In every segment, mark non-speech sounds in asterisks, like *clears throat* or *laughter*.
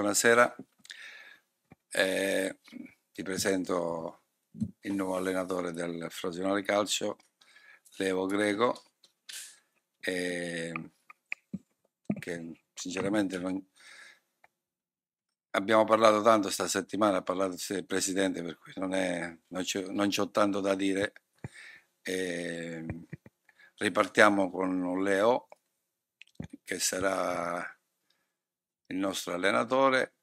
Buonasera, eh, ti presento il nuovo allenatore del Frosinone Calcio, Leo Greco, eh, che sinceramente non... abbiamo parlato tanto questa settimana, ha parlato il Presidente, per cui non, è, non, c'ho, tanto da dire. Eh, ripartiamo con Leo, che sarà il nostro allenatore.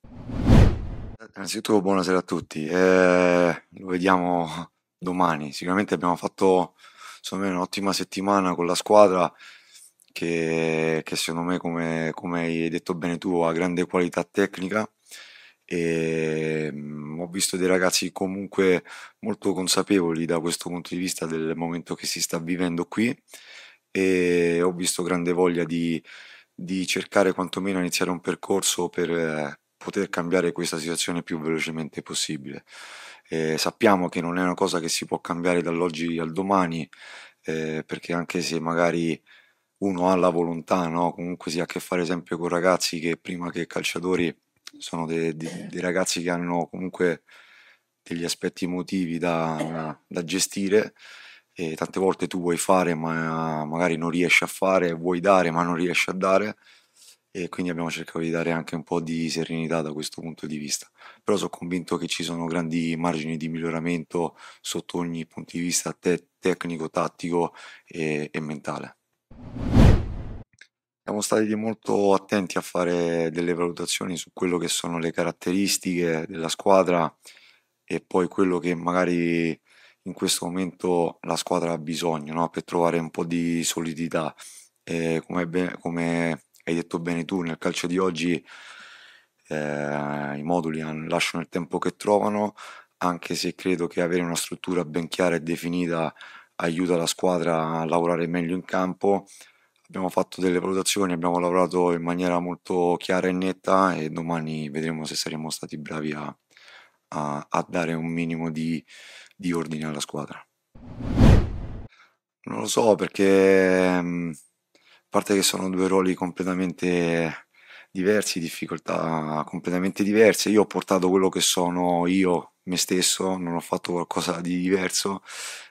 Innanzitutto buonasera a tutti, eh, lo vediamo domani, sicuramente abbiamo fatto secondo me un'ottima settimana con la squadra che, che secondo me come, come, hai detto bene tu ha grande qualità tecnica e mh, mm, ho visto dei ragazzi comunque molto consapevoli da questo punto di vista del momento che si sta vivendo qui e ho visto grande voglia di di cercare quantomeno iniziare un percorso per eh, poter cambiare questa situazione più velocemente possibile. Eh, sappiamo che non è una cosa che si può cambiare dall'oggi al domani, eh, perché anche se magari uno ha la volontà, no? comunque si ha a che fare sempre con ragazzi che prima che calciatori sono dei, dei, dei ragazzi che hanno comunque degli aspetti emotivi da, da gestire e tante volte tu vuoi fare ma magari non riesci a fare, vuoi dare ma non riesci a dare e quindi abbiamo cercato di dare anche un po' di serenità da questo punto di vista. Però sono convinto che ci sono grandi margini di miglioramento sotto ogni punto di vista te- tecnico, tattico e-, e mentale. Siamo stati molto attenti a fare delle valutazioni su quello che sono le caratteristiche della squadra e poi quello che magari in questo momento la squadra ha bisogno no? per trovare un po' di solidità. Eh, come, come, hai detto bene tu, nel calcio di oggi eh, i moduli lasciano il tempo che trovano, anche se credo che avere una struttura ben chiara e definita aiuta la squadra a lavorare meglio in campo. Abbiamo fatto delle valutazioni, abbiamo lavorato in maniera molto chiara e netta e domani vedremo se saremo stati bravi a, a, a dare un minimo di di ordine alla squadra. Non lo so perché, mm, a parte che sono due ruoli completamente diversi, difficoltà completamente diverse, io ho portato quello che sono io, me stesso, non ho fatto qualcosa di diverso.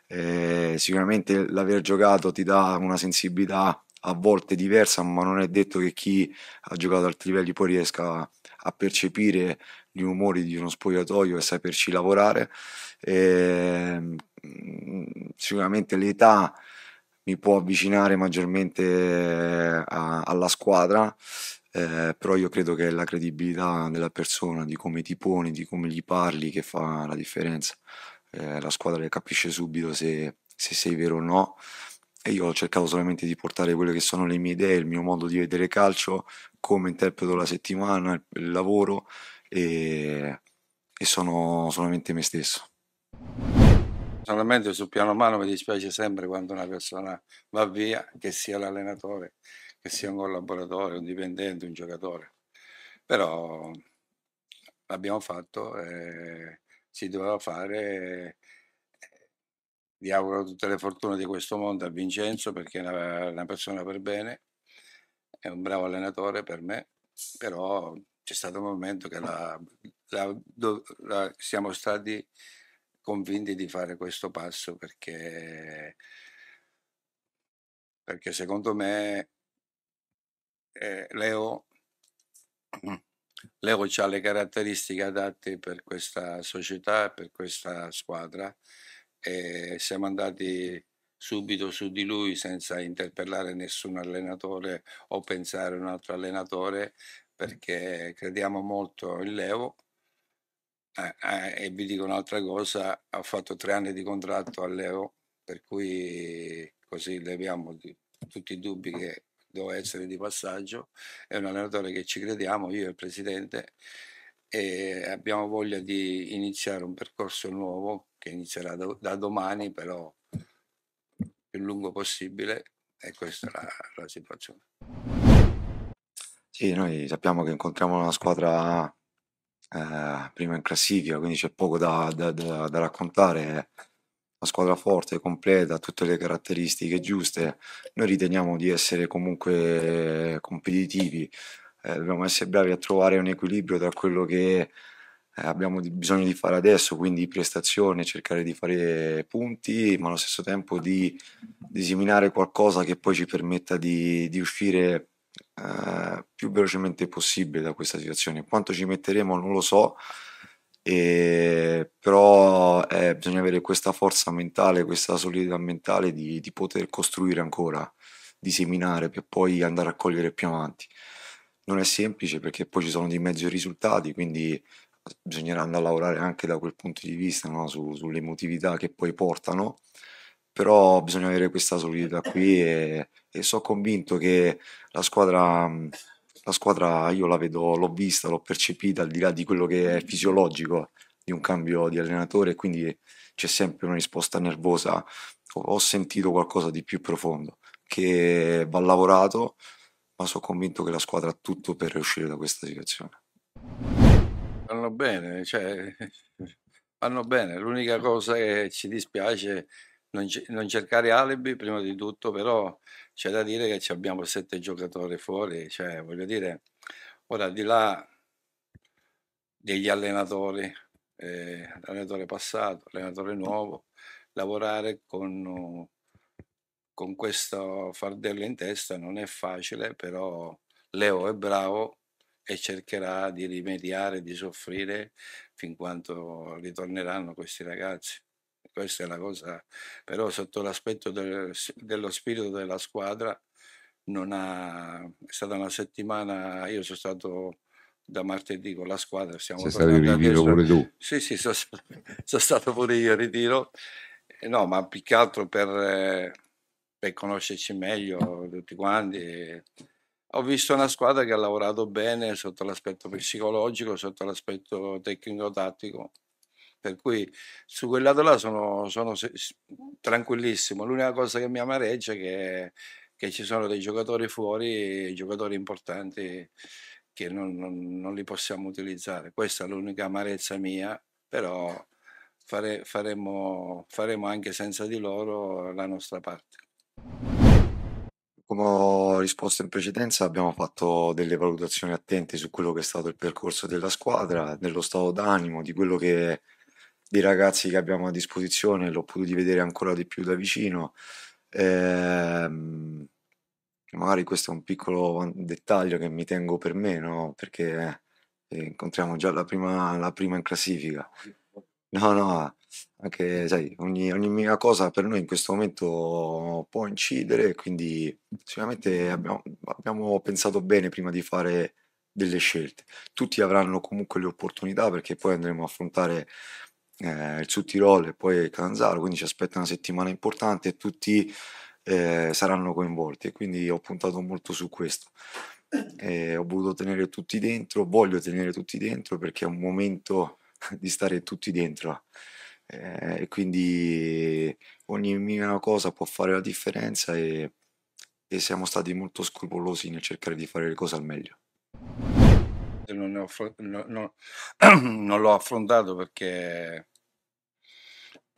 Eh, sicuramente l'aver giocato ti dà una sensibilità a volte diversa, ma non è detto che chi ha giocato ad altri livelli poi riesca a percepire gli umori di uno spogliatoio e saperci lavorare. E, ehm, mm, sicuramente l'età mi può avvicinare maggiormente eh, a, alla squadra, eh, però io credo che è la credibilità della persona, di come ti poni, di come gli parli, che fa la differenza. Eh, la squadra capisce subito se, se sei vero o no e io ho cercato solamente di portare quelle che sono le mie idee, il mio modo di vedere calcio, come interpreto la settimana, il, il lavoro e, e sono solamente me stesso. Personalmente sul piano umano mi dispiace sempre quando una persona va via, che sia l'allenatore, che sia un collaboratore, un dipendente, un giocatore. Però l'abbiamo fatto, eh, si doveva fare vi auguro tutte le fortune di questo mondo a Vincenzo perché è una, una persona per bene, è un bravo allenatore per me, però c'è stato un momento che la, la, la, siamo stati convinti di fare questo passo perché, perché secondo me eh, Leo, Leo ha le caratteristiche adatte per questa società, per questa squadra e siamo andati subito su di lui senza interpellare nessun allenatore o pensare a un altro allenatore perché crediamo molto in Levo eh, eh, e vi dico un'altra cosa ha fatto tre anni di contratto a Levo per cui così leviamo di, tutti i dubbi che doveva essere di passaggio è un allenatore che ci crediamo io e il presidente e abbiamo voglia di iniziare un percorso nuovo che inizierà do, da domani, però più lungo possibile e questa è la, la situazione. Sì, noi sappiamo che incontriamo una squadra eh, prima in classifica, quindi c'è poco da, da, da, da, raccontare. Una squadra forte, completa, tutte le caratteristiche giuste. Noi riteniamo di essere comunque competitivi, eh, dobbiamo essere bravi a trovare un equilibrio tra quello che eh, abbiamo bisogno di fare adesso, quindi prestazione, cercare di fare punti, ma allo stesso tempo di, di seminare qualcosa che poi ci permetta di, di uscire eh, più velocemente possibile da questa situazione. Quanto ci metteremo non lo so, e, però eh, bisogna avere questa forza mentale, questa solidità mentale di, di poter costruire ancora, di seminare per poi andare a cogliere più avanti. Non è semplice perché poi ci sono di mezzo i risultati, quindi bisognerà andare a lavorare anche da quel punto di vista, no? Su, sull'emotività che poi portano, però bisogna avere questa solidità qui e, e sono convinto che la squadra, la squadra io la vedo, l'ho vista, l'ho percepita al di là di quello che è fisiologico di un cambio di allenatore, quindi c'è sempre una risposta nervosa, ho, ho sentito qualcosa di più profondo che va lavorato, ma sono convinto che la squadra ha tutto per riuscire da questa situazione. Vanno bene, cioè, *laughs* vanno bene. L'unica certo. cosa che ci dispiace non, non cercare alibi prima di tutto, però c'è da dire che abbiamo sette giocatori fuori, cioè, voglio dire, ora di là degli allenatori, eh, allenatore passato, allenatore nuovo, lavorare con, con questo fardello in testa non è facile, però Leo è bravo, e cercherà di rimediare, di soffrire fin quando ritorneranno questi ragazzi. Questa è la cosa, però sotto l'aspetto del, dello spirito della squadra non ha, è stata una settimana, io sono stato da martedì con la squadra, siamo Sei stato in ritiro pure tu? Sì, sì, sono, sono, stato pure io in ritiro, eh, no, ma più che altro per, eh, per conoscerci meglio tutti quanti. E, ho visto una squadra che ha lavorato bene sotto l'aspetto psicologico, sotto l'aspetto tecnico-tattico. Per cui su quel lato là sono, sono tranquillissimo. L'unica cosa che mi amareggia è che, che, ci sono dei giocatori fuori, giocatori importanti che non, non, non li possiamo utilizzare. Questa è l'unica amarezza mia, però fare, faremo, faremo anche senza di loro la nostra parte. Come ho risposto in precedenza, abbiamo fatto delle valutazioni attente su quello che è stato il percorso della squadra, dello stato d'animo, di quello che dei ragazzi che abbiamo a disposizione, l'ho potuto vedere ancora di più da vicino. Ehm, magari questo è un piccolo dettaglio che mi tengo per me, no? perché eh, incontriamo già la prima, la prima in classifica. No, no, ah, anche sai, ogni ogni mia cosa per noi in questo momento può incidere, quindi sicuramente abbiamo abbiamo pensato bene prima di fare delle scelte. Tutti avranno comunque le opportunità perché poi andremo a affrontare, ehm, il Sud tirol e poi il Catanzaro, quindi ci aspetta una settimana importante e tutti, ehm, saranno coinvolti quindi ho puntato molto su questo. Ehm, ho voluto tenere tutti dentro, voglio tenere tutti dentro perché è un momento *laughs* di stare tutti dentro. Eh, e quindi ogni mia cosa può fare la differenza e, e siamo stati molto scrupolosi nel cercare di fare le cose al meglio. Non, ho, no, no, *clears throat* non l'ho affrontato perché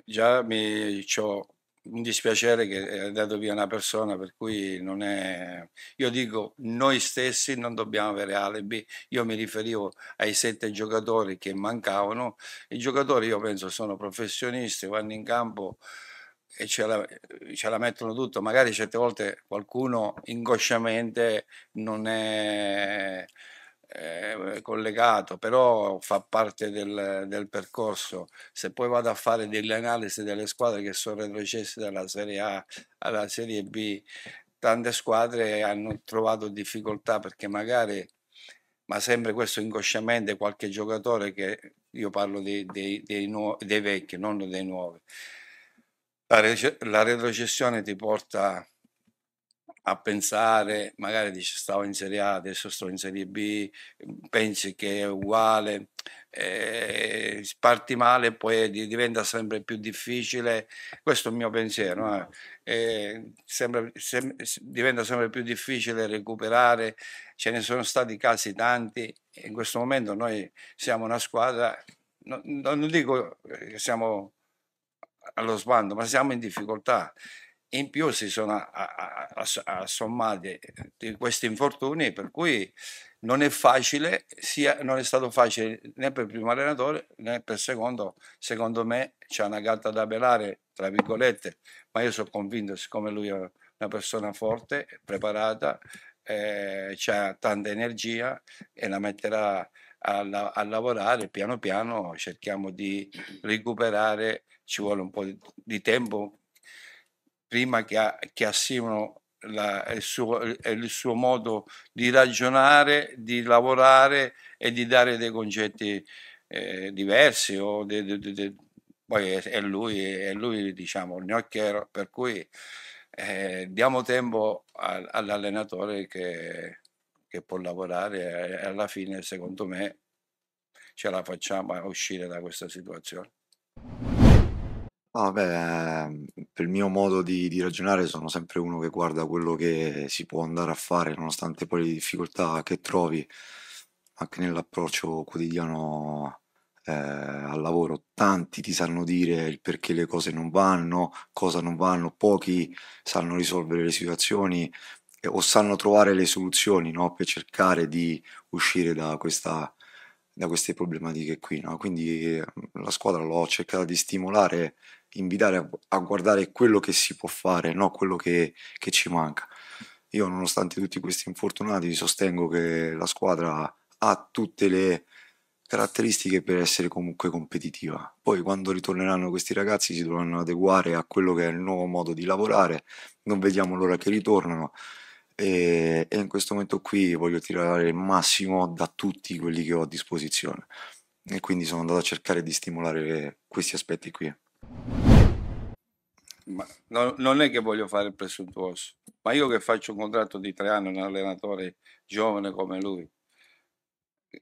già mi ci ho un dispiacere che è eh, andato via una persona per cui non è... Io dico, noi stessi non dobbiamo avere alibi, io mi riferivo ai sette giocatori che mancavano, i giocatori io penso sono professionisti, vanno in campo e ce la, ce la mettono tutto, magari certe volte qualcuno inconsciamente non è eh, collegato, però fa parte del, del, percorso. Se poi vado a fare delle analisi delle squadre che sono retrocesse dalla Serie A alla Serie B, tante squadre hanno trovato difficoltà perché magari, ma sempre questo inconsciamente, qualche giocatore che io parlo dei, dei, dei, nuovi, dei vecchi, non dei nuovi. La, la retrocessione ti porta a pensare, magari dice stavo in Serie A, adesso sto in Serie B, mm, pensi che è uguale, eh, parti male, poi diventa sempre più difficile, questo è il mio pensiero, eh. Eh, sembra, sem diventa sempre più difficile recuperare, ce ne sono stati casi tanti, in questo momento noi siamo una squadra, no, non dico eh, che siamo allo sbando, ma siamo in difficoltà in più si sono assommate eh, questi infortuni per cui non è facile, sia, non è stato facile né per il primo allenatore né per il secondo, secondo me c'è una gatta da pelare, tra virgolette, ma io sono convinto, siccome lui è una persona forte, preparata, eh, c'ha tanta energia e la metterà a, la, a, lavorare piano piano, cerchiamo di recuperare, ci vuole un po' di tempo prima che, a, che assimilano il, suo, il suo modo di ragionare, di lavorare e di dare dei concetti eh, diversi o de, de, de, poi è lui, è lui diciamo il gnocchiero per cui eh, diamo tempo a, all'allenatore che, che, può lavorare e alla fine secondo me ce la facciamo a uscire da questa situazione Ah, beh, mm, per il mio modo di, di ragionare sono sempre uno che guarda quello che si può andare a fare, nonostante poi le difficoltà che trovi, anche nell'approccio quotidiano eh, al lavoro. Tanti ti sanno dire il perché le cose non vanno, cosa non vanno, pochi sanno risolvere le situazioni eh, o sanno trovare le soluzioni, no, per cercare di uscire da questa da queste problematiche qui, no? Quindi mm, la squadra l'ho cercata di stimolare invitare a, a, guardare quello che si può fare, no quello che, che ci manca. Io, nonostante tutti questi infortunati, sostengo che la squadra ha tutte le caratteristiche per essere comunque competitiva. Poi quando ritorneranno questi ragazzi si dovranno adeguare a quello che è il nuovo modo di lavorare, non vediamo l'ora che ritornano e, e in questo momento qui voglio tirare il massimo da tutti quelli che ho a disposizione e quindi sono andato a cercare di stimolare questi aspetti qui. Ma no, non è che voglio fare il presuntuoso, ma io che faccio un contratto di tre anni, un allenatore giovane come lui,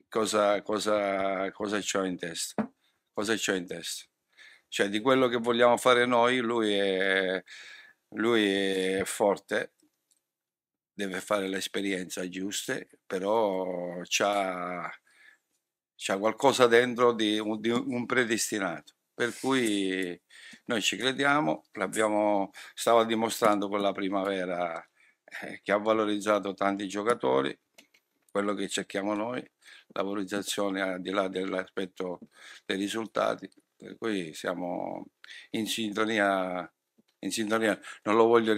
cosa, cosa, cosa c'ho in testa? Cosa c'ho in testa? Cioè di quello che vogliamo fare noi, lui è, lui è forte, deve fare l'esperienza giusta, però c'ha, c'ha qualcosa dentro di un, di un predestinato. Per cui noi ci crediamo, l'abbiamo, stava dimostrando con la primavera eh, che ha valorizzato tanti giocatori, quello che cerchiamo noi, la valorizzazione al di là dell'aspetto dei risultati, per cui siamo in sintonia in sintonia, non lo voglio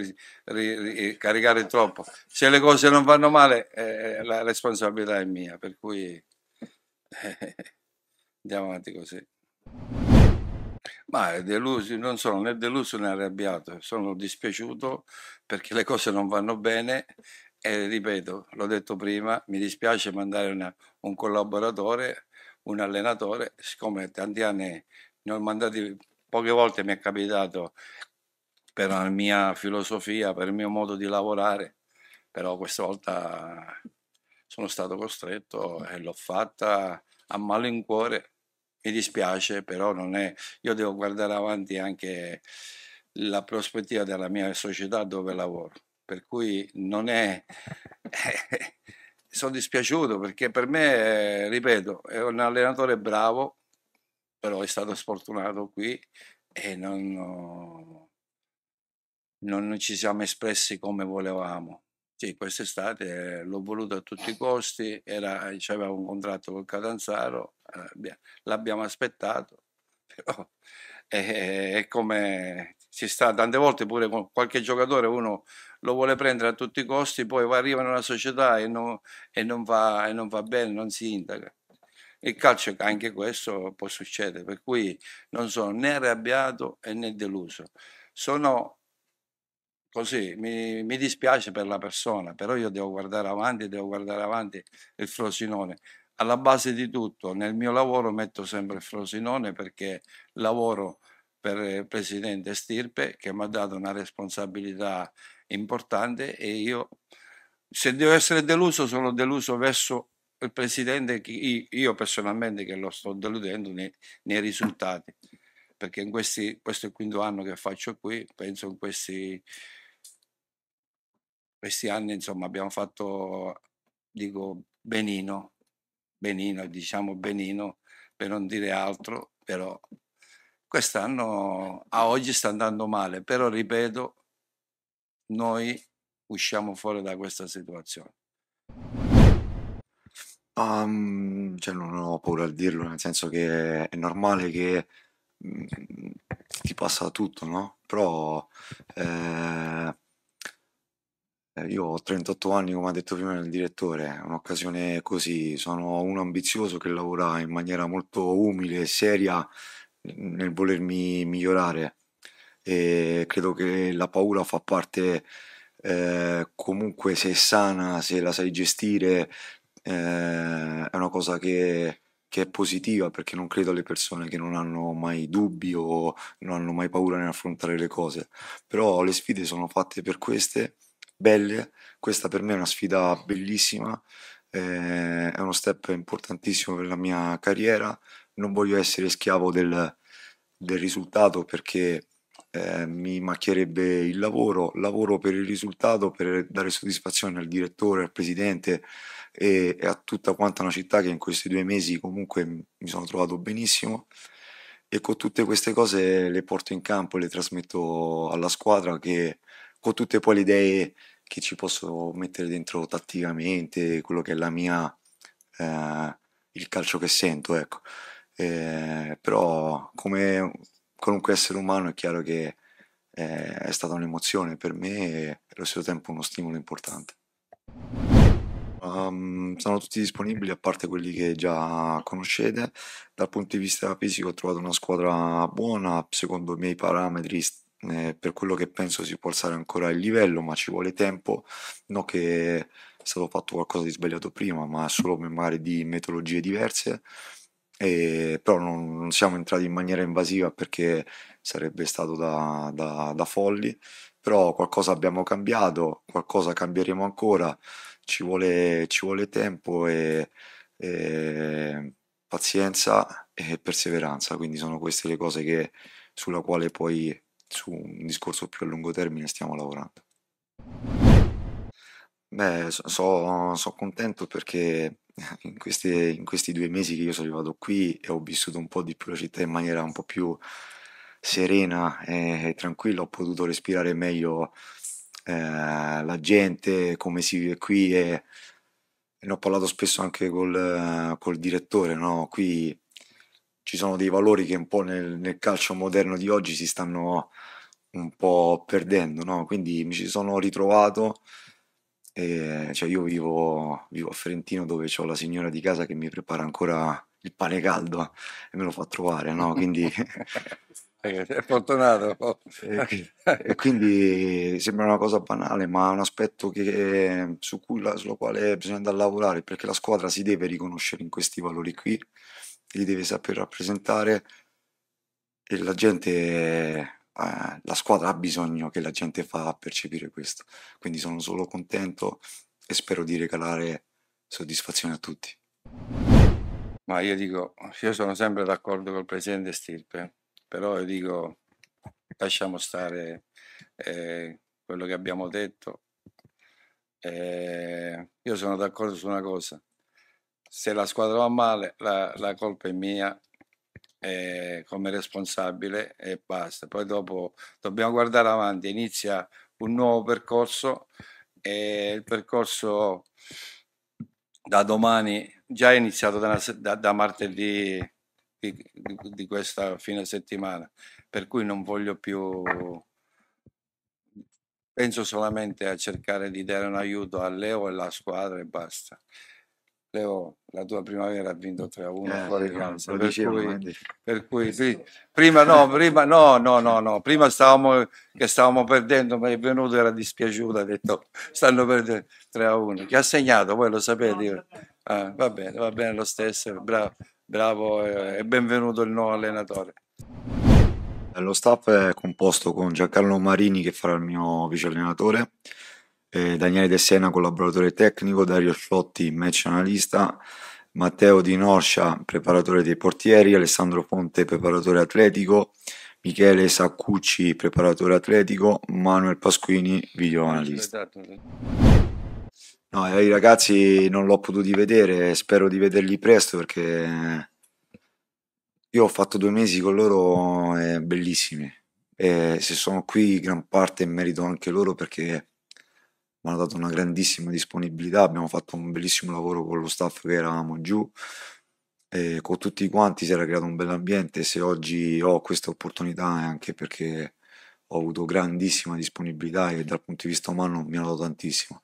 caricare troppo. Se le cose non vanno male, eh, eh la responsabilità è mia, per cui eh, *laughs* andiamo avanti così. Ma deluso, non sono né deluso né arrabbiato, sono dispiaciuto perché le cose non vanno bene e ripeto, l'ho detto prima, mi dispiace mandare una, un collaboratore, un allenatore, siccome tanti anni ne ho mandati, poche volte mi è capitato per la mia filosofia, per il mio modo di lavorare, però questa volta sono stato costretto e l'ho fatta a malincuore mi dispiace, però non è... Io devo guardare avanti anche la prospettiva della mia società dove lavoro, per cui non è... *laughs* sono dispiaciuto perché per me, ripeto, è un allenatore bravo, però è stato sfortunato qui e non, non ci siamo espressi come volevamo. Sì, quest'estate eh, l'ho voluto a tutti i costi, era, eh, aveva un contratto con Catanzaro, eh, l'abbiamo aspettato, *laughs* però è, è come si sta tante volte pure con qualche giocatore uno lo vuole prendere a tutti i costi, poi arriva in una società e non, e non, va, e non va, bene, non si indaga. Il calcio anche questo può succedere, per cui non sono né arrabbiato né deluso. Sono così, mi, mi, dispiace per la persona, però io devo guardare avanti, devo guardare avanti il Frosinone. Alla base di tutto, nel mio lavoro metto sempre il Frosinone perché lavoro per il presidente Stirpe che mi ha dato una responsabilità importante e io se devo essere deluso sono deluso verso il presidente io personalmente che lo sto deludendo nei, nei risultati perché in questi, questo è il quinto anno che faccio qui penso in questi questi anni insomma abbiamo fatto, dico benino, benino, diciamo benino per non dire altro, però quest'anno a oggi sta andando male, però ripeto, noi usciamo fuori da questa situazione. Um, cioè non ho paura di dirlo, nel senso che è normale che mh, mhmm, ti passa tutto, no? Però eh, eh, io ho 38 anni, come ha detto prima il direttore, è un'occasione così. Sono un ambizioso che lavora in maniera molto umile e seria nel volermi migliorare e credo che la paura fa parte eh, comunque se è sana, se la sai gestire, eh, è una cosa che, che, è positiva perché non credo alle persone che non hanno mai dubbi o non hanno mai paura nell'affrontare le cose. Però le sfide sono fatte per queste belle, questa per me è una sfida bellissima, eh, è uno step importantissimo per la mia carriera, non voglio essere schiavo del, del risultato perché eh, mi macchierebbe il lavoro, lavoro per il risultato, per dare soddisfazione al direttore, al presidente e, e, a tutta quanta una città che in questi due mesi comunque mi sono trovato benissimo e con tutte queste cose le porto in campo, le trasmetto alla squadra che con tutte poi le idee che ci posso mettere dentro tatticamente, quello che è la mia, eh, il calcio che sento, ecco. Eh, però come qualunque essere umano è chiaro che eh, è stata un'emozione per me e allo stesso tempo uno stimolo importante. Um, sono tutti disponibili a parte quelli che già conoscete. Dal punto di vista fisico ho trovato una squadra buona, secondo i miei parametri eh, per quello che penso si può alzare ancora il livello, ma ci vuole tempo, non che è stato fatto qualcosa di sbagliato prima, ma solo magari di metodologie diverse. E, però non, non, siamo entrati in maniera invasiva perché sarebbe stato da, da, da folli, però qualcosa abbiamo cambiato, qualcosa cambieremo ancora, ci vuole, ci vuole tempo e, e pazienza e perseveranza, quindi sono queste le cose che, sulla quale puoi su un discorso più a lungo termine stiamo lavorando. Beh, sono so, so contento perché *laughs* in, queste, in, questi due mesi che io sono arrivato qui e ho vissuto un po' di più la città in maniera un po' più serena e, e tranquilla, ho potuto respirare meglio eh, la gente, come si vive qui e, e ne ho parlato spesso anche col, col direttore, no? Qui ci sono dei valori che un po' nel, nel calcio moderno di oggi si stanno un po' perdendo, no? quindi mi ci sono ritrovato. E, cioè io vivo, vivo, a Ferentino dove ho la signora di casa che mi prepara ancora il pane caldo e me lo fa trovare, no? quindi... *laughs* Eh, è fortunato. *laughs* e, e, quindi sembra una cosa banale, ma è un aspetto che, su cui, sulla quale bisogna andare a lavorare, perché la squadra si deve riconoscere in questi valori qui li deve saper rappresentare e la gente, eh, la squadra ha bisogno che la gente fa percepire questo. Quindi sono solo contento e spero di regalare soddisfazione a tutti. Ma io dico, io sono sempre d'accordo col presidente Stirpe, però io dico, lasciamo stare eh, quello che abbiamo detto. Eh, io sono d'accordo su una cosa, se la squadra va male la, la colpa è mia eh, come responsabile e basta. Poi dopo dobbiamo guardare avanti, inizia un nuovo percorso e il percorso da domani già è iniziato da, da, da martedì di, di, di, questa fine settimana, per cui non voglio più, penso solamente a cercare di dare un aiuto a Leo e alla squadra e basta. Leo, la tua primavera ha vinto 3 eh, a 1 eh, fuori campo. Per, cui, per eh, cui prima, no, *laughs* prima no, no, no, no, prima stavamo, che stavamo perdendo, ma è venuto, era dispiaciuto, ha detto stanno perdendo 3 a 1. Chi ha segnato, voi lo sapete. Ah, va bene, va bene lo stesso, bravo, bravo eh, e benvenuto il nuovo allenatore. Lo staff è composto con Giancarlo Marini che farà il mio vice allenatore eh, Daniele De Sena collaboratore tecnico, Dario Slotti match analista, Matteo Di Norcia preparatore dei portieri, Alessandro Ponte preparatore atletico, Michele Saccucci preparatore atletico, Manuel Pasquini video analista. No, eh, i ragazzi non l'ho potuti vedere, spero di vederli presto perché eh, io ho fatto due mesi con loro eh, bellissimi e eh, se sono qui gran parte in merito anche loro perché mi hanno dato una grandissima disponibilità, abbiamo fatto un bellissimo lavoro con lo staff che eravamo giù, e con tutti quanti si era creato un bel ambiente se oggi ho questa opportunità è anche perché ho avuto grandissima disponibilità e dal punto di vista umano mi hanno dato tantissimo.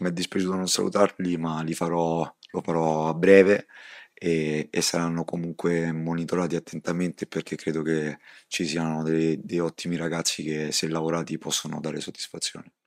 Mi è dispiaciuto non salutarli, ma li farò, lo farò a breve e, e, saranno comunque monitorati attentamente perché credo che ci siano dei, dei ottimi ragazzi che se lavorati possono dare soddisfazione.